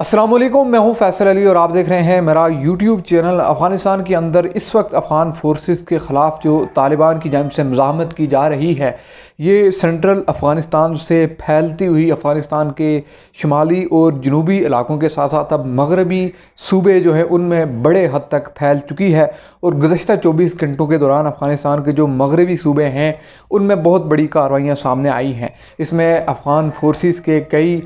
असलम मैं हूं फैसल अली और आप देख रहे हैं मेरा यूट्यूब चैनल अफ़गानिस्तान के अंदर इस वक्त अफ़गान फोर्सेस के ख़िलाफ़ जो तालिबान की जानब से मजामत की जा रही है ये सेंट्रल अफ़गानिस्तान से फैलती हुई अफ़गानिस्तान के शुमाली और जनूबी इलाकों के साथ साथ अब मगरबी सूबे जो हैं उनमें बड़े हद तक फैल चुकी है और गुज्त चौबीस घंटों के दौरान अफ़गानिस्तान के जो मगरबी सूबे हैं उनमें बहुत बड़ी कार्रवाइयाँ सामने आई हैं इसमें अफ़गान फोर्स के कई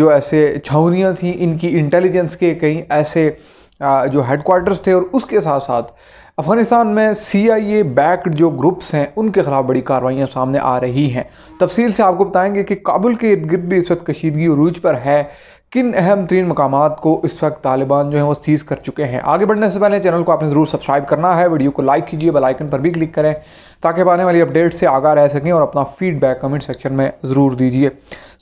जो ऐसे छावनियाँ थीं इन इनकी इंटेलिजेंस के कई ऐसे जो हेडकोार्टर्स थे और उसके साथ साथ अफगानिस्तान में सी आई ए बैक्ड जो ग्रुप्स हैं उनके ख़िलाफ़ बड़ी कार्रवाइयाँ सामने आ रही हैं तफसील से आपको बताएंगे कि काबुल के इर्द गिर्द भी इस वक्त कशीदगी रूज पर है किन अहम तीन मकाम को इस वक्त तालिबान जो है वो सीज़ कर चुके हैं आगे बढ़ने से पहले चैनल को आपने ज़रूर सब्सक्राइब करना है वीडियो को लाइक कीजिए बेल आइकन पर भी क्लिक करें ताकि आप आने वाली अपडेट से आगा रह सकें और अपना फीडबैक कमेंट सेक्शन में ज़रूर दीजिए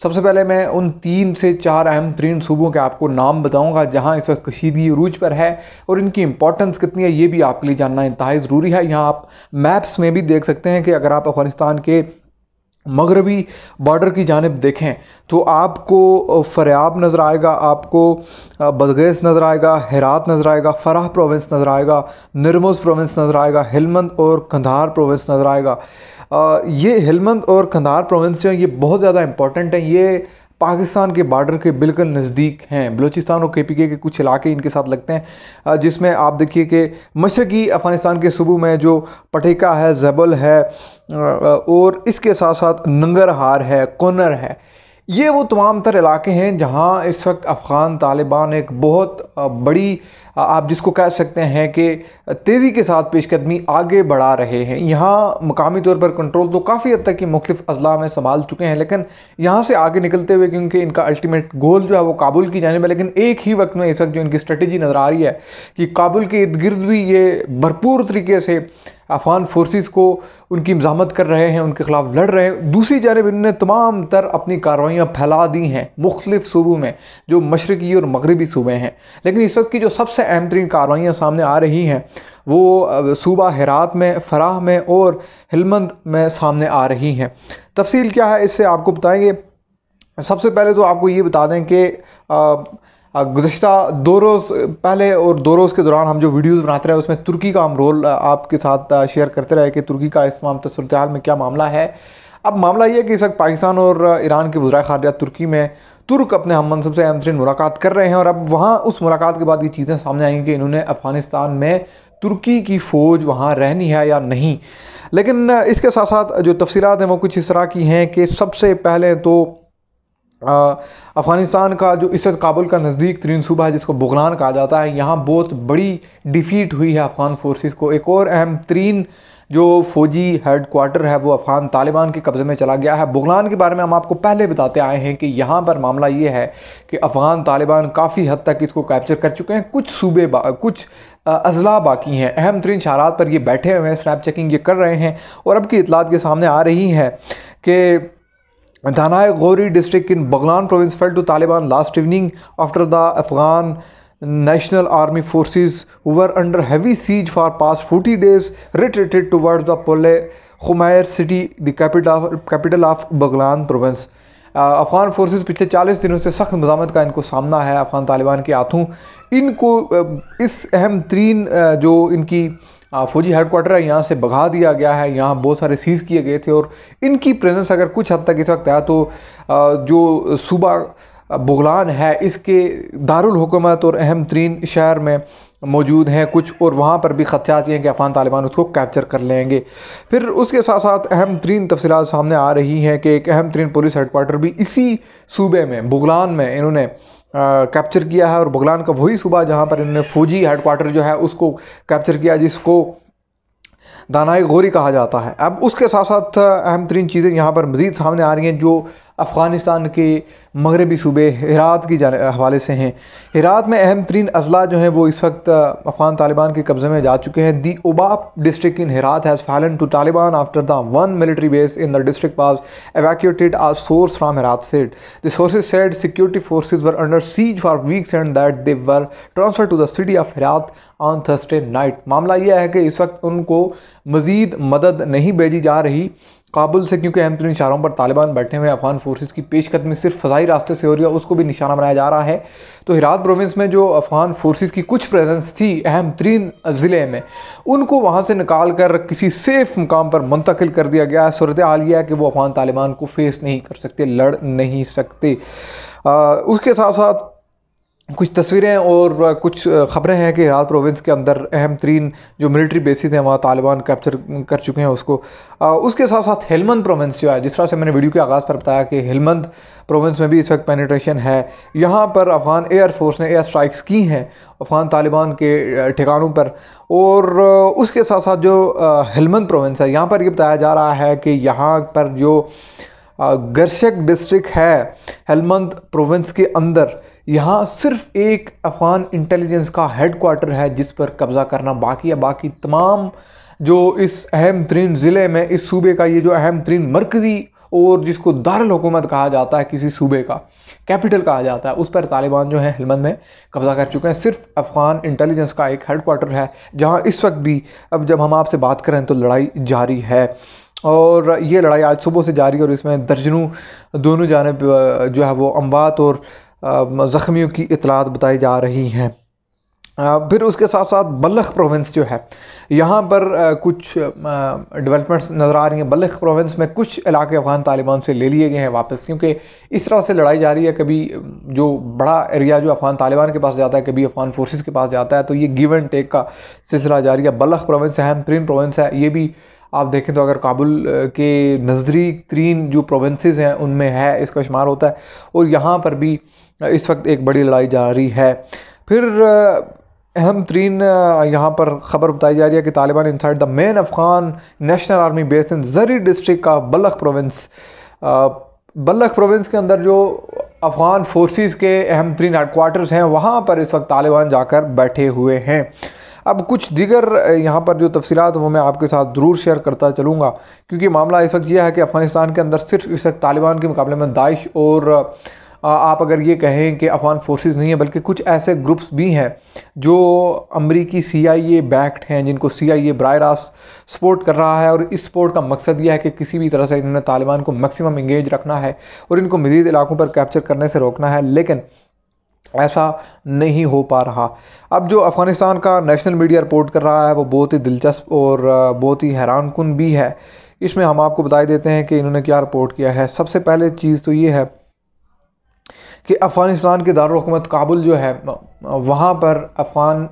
सबसे पहले मैं उन तीन से चार अहम तरीन सूबों के आपको नाम बताऊँगा जहाँ इस वक्त कशीदगी रूज पर है और इनकी इंपॉर्टेंस कितनी है ये भी आपके लिए जानना इंतहा ज़रूरी है यहाँ आप मैप्स में भी देख सकते हैं कि अगर आप अफ़गानिस्तान के मगरबी बॉर्डर की जानब देखें तो आपको फरियाब नज़र आएगा आपको बदगैस नज़र आएगा हेरात नज़र आएगा फ़राह प्रोविंस नज़र आएगा नरमोज़ प्रोविंस नज़र आएगा हेलमंद और कंधार प्रोविंस नज़र आएगा ये हेलमंद और कंधार प्रोविंस जो हैं ये बहुत ज़्यादा इम्पॉर्टेंट हैं ये पाकिस्तान के बॉर्डर के बिल्कुल नज़दीक हैं बलूचिस्तान और के पी के के कुछ इलाके इनके साथ लगते हैं जिसमें आप देखिए कि मशरकी अफ़गानिस्तान के सूबों में जो पटेका है जबल है और इसके साथ साथ नंगरहार है कोनर है ये वो तमाम तर इलाके हैं जहाँ इस वक्त अफ़गान तालिबान एक बहुत बड़ी आप जिसको कह सकते हैं कि तेज़ी के साथ पेशकदमी आगे बढ़ा रहे हैं यहाँ मकामी तौर पर कंट्रोल तो काफ़ी हद तक की मुख्तफ अजला में संभाल चुके हैं लेकिन यहाँ से आगे निकलते हुए क्योंकि इनका अल्टीमेट गोल जो है वो काबुल की जानब है लेकिन एक ही वक्त में इस वक्त जो इनकी स्ट्रेटजी नज़र आ रही है कि काबुल के इर्द गिर्द भी ये भरपूर तरीके से अफगान फोर्सेस को उनकी मजामत कर रहे हैं उनके खिलाफ लड़ रहे हैं दूसरी जानब इन्होंने तमाम तर अपनी कार्रवाइयाँ फैला दी हैं मुख्तलिफ सूबों में जो मशरकी और मगरबी सूबे हैं लेकिन इस वक्त की जो सबसे सबसे अहम तरीन कार्रवाइयाँ सामने आ रही हैं वो सूबा हरात में फराह में और हिलमंद में सामने आ रही हैं तफसील क्या है इससे आपको बताएंगे सबसे पहले तो आपको ये बता दें कि गुज्त दो रोज़ पहले और दो रोज़ के दौरान हम जो वीडियोज़ बनाते रहे उसमें तुर्की का हम रोल आपके साथ शेयर करते रहे कि तुर्की का इस तमाम तसरत में क्या मामला है अब मामला यह है कि इस वक्त पाकिस्तान और ईरान के वज्रा खारजा तुर्की में तुर्क अपने हम मनसब से अहम तरीन मुलाकात कर रहे हैं और अब वहाँ उस मुलाकात के बाद ये चीज़ें सामने आएंगी कि इन्होंने अफ़गानिस्तान में तुर्की की फ़ौज वहाँ रहनी है या नहीं लेकिन इसके साथ साथ जो तफसीत हैं वो कुछ इस तरह की हैं कि सबसे पहले तो अफ़गानिस्तान का जो इस काबुल का नज़दीक तरीन सूबा है जिसको बुगलान कहा जाता है यहाँ बहुत बड़ी डिफ़ीट हुई है अफ़गान फोर्सेस को एक और अहम तरीन जो फौजी हेडकोार्टर है वो अफ़गान तालिबान के कब्ज़े में चला गया है बुगलान के बारे में हम आपको पहले बताते आए हैं कि यहाँ पर मामला ये है कि अफ़गान तालिबान काफ़ी हद तक इसको कैप्चर कर चुके हैं कुछ सूबे कुछ अजला बाकी हैं अहम तरीन शहरात पर ये बैठे हुए हैं स्नैप चेकिंग ये कर रहे हैं और अब की इतलात के सामने आ रही है कि Dahana Ghori district in Baghlan province fell to Taliban last evening after the Afghan national army forces were under heavy siege for past 40 days retreated towards the Pole Khumair city, the capital of, capital of Baghlan province. Afghan forces पिछले 40 दिनों से सख्त मजामत का इनको सामना है अफ़गान तालिबान के हाथों इनको इस अहम तरीन जो इनकी फौजी हेडकोार्टर है यहाँ से भगा दिया गया है यहाँ बहुत सारे सीज़ किए गए थे और इनकी प्रेजेंस अगर कुछ हद तक इस वक्त है तो जो सूबा बुगलान है इसके दारकूमत और अहम तरीन शहर में मौजूद हैं कुछ और वहाँ पर भी ख़दशात ये हैं कि अफ़ान तालिबान उसको कैप्चर कर लेंगे फिर उसके साथ साथ अहम तरीन तफसीत सामने आ रही हैं कि एक अहम तरीन पुलिस हेडकोार्टर भी इसी सूबे में बुगलान में इन्होंने कैप्चर किया है और बुगलान का वही सूबा जहाँ पर इन्होंने फ़ौजी हेडकोार्टर जो है उसको कैप्चर किया जिसको दानाई गोरी कहा जाता है अब उसके साथ साथ अहम तरीन चीज़ें यहाँ पर मज़ीद सामने आ रही हैं जो अफ़गानिस्तान के मगरबी सूबे हिरात की हवाले से हैं हिरात में अहम तरीन अजला जो हैं वो इस वक्त अफ़गान तालिबान के कब्ज़े में जा चुके हैं the Obe district in Herat has fallen to Taliban after the one military base in the district pass evacuated a source from Herat set doors set said security forces were under siege for weeks and that they were transferred to the city of Herat on Thursday night मामला यह है कि इस वक्त उनको मज़ीद मदद नहीं भेजी जा रही काबुल से क्योंकि अहम तरीन इशारों पर तालिबान बैठे हुए अफगान फोर्सेज की पेशकदमी सिर्फ फजाई रास्ते से हो रही है उसको भी निशाना बनाया जा रहा है तो हिरात प्रोविंस में जो अफगान फोर्सेज की कुछ प्रेजेंस थी अहम तरीन ज़िले में उनको वहाँ से निकाल कर किसी सेफ मुकाम पर मुंतकिल कर दिया गया है सूरत हाल यह है कि वो अफगान तालिबान को फेस नहीं कर सकते लड़ नहीं सकते आ, उसके साथ साथ कुछ तस्वीरें और कुछ ख़बरें हैं कि हेरात प्रोविंस के अंदर अहम तरीन जो मिलिट्री बेसिस हैं वहाँ तालिबान कैप्चर कर चुके हैं उसको आ, उसके साथ साथ हेलमंद प्रोविंस जो है जिस तरह से मैंने वीडियो के आगाज़ पर बताया कि हेलमंद प्रोविंस में भी इस वक्त पेनिट्रेशन है यहाँ पर अफ़गान एयर फोर्स ने एयर स्ट्राइक्स की हैं अफ़गान तालिबान के ठिकानों पर और उसके साथ साथ जो हेलमंद प्रोविंस है यहाँ पर ये बताया जा रहा है कि यहाँ पर जो गर्शक डिस्ट्रिक्ट है हेलमंद प्रोविंस के अंदर यहाँ सिर्फ एक अफ़गान इंटेलिजेंस का हेड क्वार्टर है जिस पर कब्ज़ा करना बाकी है बाकी तमाम जो इस अहम तरीन ज़िले में इस सूबे का ये जो अहम तरीन मरकज़ी और जिसको दारकूमत कहा जाता है किसी सूबे का कैपिटल कहा जाता है उस पर तालिबान जो है हेलमंद में कब्ज़ा कर चुके हैं सिर्फ अफ़गान इंटेलिजेंस का एक हेड क्वार्टर है जहाँ इस वक्त भी अब जब हम आपसे बात करें तो लड़ाई जारी है और ये लड़ाई आज सुबह से जारी है और इसमें दर्जनों दोनों जानब जो है वो अम्बात और ज़ख्मियों की इतलात बताई जा रही हैं फिर उसके साथ साथ बल्ख प्रोविंस जो है यहाँ पर कुछ डेवलपमेंट्स नज़र आ रही हैं बल्ख प्रोविंस में कुछ इलाके अफ़गान तालिबान से ले लिए गए हैं वापस क्योंकि इस तरह से लड़ाई जा रही है कभी जो बड़ा एरिया जो अफ़गान तालिबान के पास जाता है कभी अफ़गान फोर्सेस के पास जाता है तो ये गिव एंड टेक का सिलसिला जारी है बल्ख प्रोविंस अहम तरीन प्रोविंस है ये भी आप देखें तो अगर काबुल के नजदीक तरीन जो प्रोविंसेस हैं उनमें है इसका शुमार होता है और यहाँ पर भी इस वक्त एक बड़ी लड़ाई जारी है फिर अहम तरीन यहाँ पर ख़बर बताई जा रही है कि Taliban inside the main Afghan national army base in Zari district का बल्ख प्रोविंस बल्ख प्रोविंस के अंदर जो अफ़गान फोर्सेस के अहम तरीन हेडकोार्टर्स हैं वहाँ पर इस वक्त तालिबान जाकर बैठे हुए हैं अब कुछ दिगर यहाँ पर जो तफसीत वो मैं आपके साथ ज़रूर शेयर करता चलूँगा क्योंकि मामला इस वक्त यह है कि अफ़गानिस्तान के अंदर सिर्फ इस वक्त तालिबान के मुकाबले में दाइश और आप अगर ये कहें कि अफगान फोर्सेस नहीं है बल्कि कुछ ऐसे ग्रुप्स भी हैं जो अमरीकी सी आई ए बैक्ड हैं जिनको सी आई ए बर रास्त सपोर्ट कर रहा है और इस सपोर्ट का मकसद यह है कि किसी भी तरह से इन्होंने तालिबान को मैक्सिमम इंगेज रखना है और इनको मज़ीद इलाकों पर कैप्चर करने से रोकना है लेकिन ऐसा नहीं हो पा रहा अब जो अफ़गानिस्तान का नेशनल मीडिया रिपोर्ट कर रहा है वो बहुत ही दिलचस्प और बहुत ही हैरान कन भी है इसमें हम आपको बता देते हैं कि इन्होंने क्या रिपोर्ट किया है सबसे पहले चीज़ तो ये है कि अफ़गानिस्तान के दारकूमत काबुल जो है वहाँ पर अफ़गान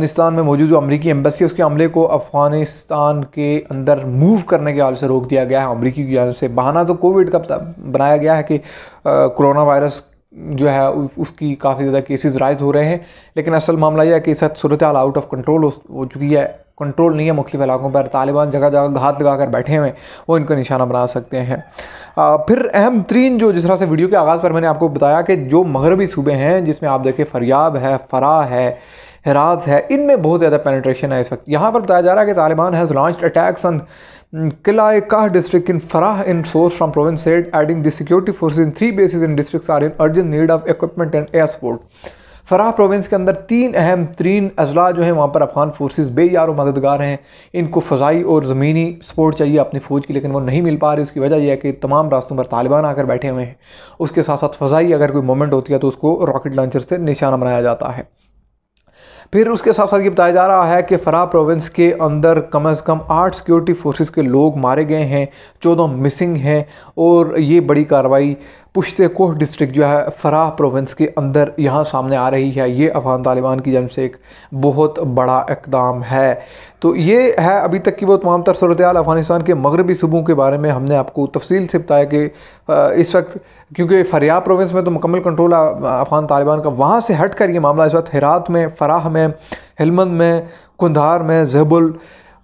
निस्तान में मौजूद जो अमरीकी एम्बेसी है उसके अमले को अफ़गानिस्तान के अंदर मूव करने के हाल से रोक दिया गया है अमरीकी की जानब से बहाना तो कोविड का बनाया गया है कि कोरोना वायरस जो है उसकी काफ़ी ज़्यादा केसेस राइज हो रहे हैं लेकिन असल मामला यह है कि इस सूरत हाल आउट ऑफ कंट्रोल हो चुकी है कंट्रोल नहीं है मुख्तलिफ इलाकों पर तालिबान जगह जगह घात लगा कर बैठे हुए हैं वो इनको निशाना बना सकते हैं आ, फिर अहम तरीन जो जिस तरह से वीडियो के आगाज़ पर मैंने आपको बताया कि जो मगरबी सूबे हैं जिसमें आप देखें फरियाब है फरा है हराज है इनमें बहुत ज़्यादा पेनट्रेशन है इस वक्त यहाँ पर बताया जा रहा है कि Taliban has launch attacks on Mm, Kilai Kah district in Farah in source from province said adding the security forces in three bases in districts are in urgent need of equipment and air support. Farah province के अंदर तीन अहम तीन अजला जो हैं वहाँ पर Afghan forces बेयार और मददगार हैं इनको फ़जाई और ज़मीनी सपोर्ट चाहिए अपनी फ़ौज की लेकिन वो नहीं मिल पा रही उसकी वजह यह है कि तमाम रास्तों पर तालिबान आकर बैठे हुए हैं उसके साथ साथ फ़जाई अगर कोई मोमेंट होती है तो उसको रॉकेट लॉन्चर से निशाना बनाया जाता है फिर उसके साथ साथ ये बताया जा रहा है कि फराह प्रोविंस के अंदर कम अज़ कम आठ सिक्योरिटी फोर्सेस के लोग मारे गए हैं चौदह मिसिंग हैं और ये बड़ी कार्रवाई पुश्त कोह डिस्ट्रिक्ट जो है फराह प्रोविंस के अंदर यहाँ सामने आ रही है ये अफगान तालिबान की जन्म से एक बहुत बड़ा इकदाम है तो ये है अभी तक की वो तमाम तर सूरत अफ़गानिस्तान के मगरबी सूबों के बारे में हमने आपको तफसील से बताया कि इस वक्त क्योंकि फरिया प्रोविंस में तो मुकम्मल कंट्रोल अफ़गान तालिबान का वहाँ से हट कर ये मामला इस वक्त हरात में फराह में हलमंद में कंधार में जहबुल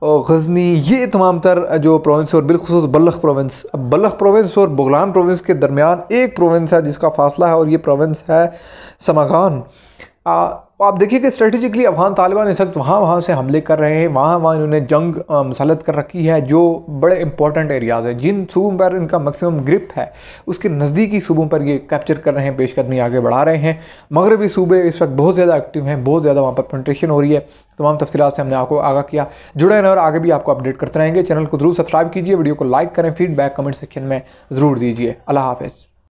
और गजनी ये तमाम तर जो प्रोविंस और बिलखसूस बल्ख प्रोविंस अब बल्ख प्रोविंस और बगलान प्रोविंस के दरमियान एक प्रोविंस है जिसका फासला है और ये प्रोविंस है समागान तो आप देखिए कि स्ट्रेटेजिकली अफगान तालिबान इस वक्त वहाँ वहाँ से हमले कर रहे हैं वहाँ वहाँ इन्होंने जंग मसलत कर रखी है जो बड़े इंपॉर्टेंट एरियाज़ हैं जिन सूबों पर इनका मैक्सिमम ग्रिप है उसके नज़दीकी सूबों पर ये कैप्चर कर रहे हैं पेशकदमी आगे बढ़ा रहे हैं मगरबी सूबे इस वक्त बहुत ज़्यादा एक्टिव हैं बहुत ज़्यादा वहाँ पर पेंट्रेशन हो रही है तमाम तफसीत से हमने आपको आगा किया जुड़े रहें और आगे भी आपको अपडेट करते रहेंगे चैनल को जरूर सब्सक्राइब कीजिए वीडियो को लाइक करें फीडबैक कमेंट सेक्शन में ज़रूर दीजिए अल्लाह हाफिज़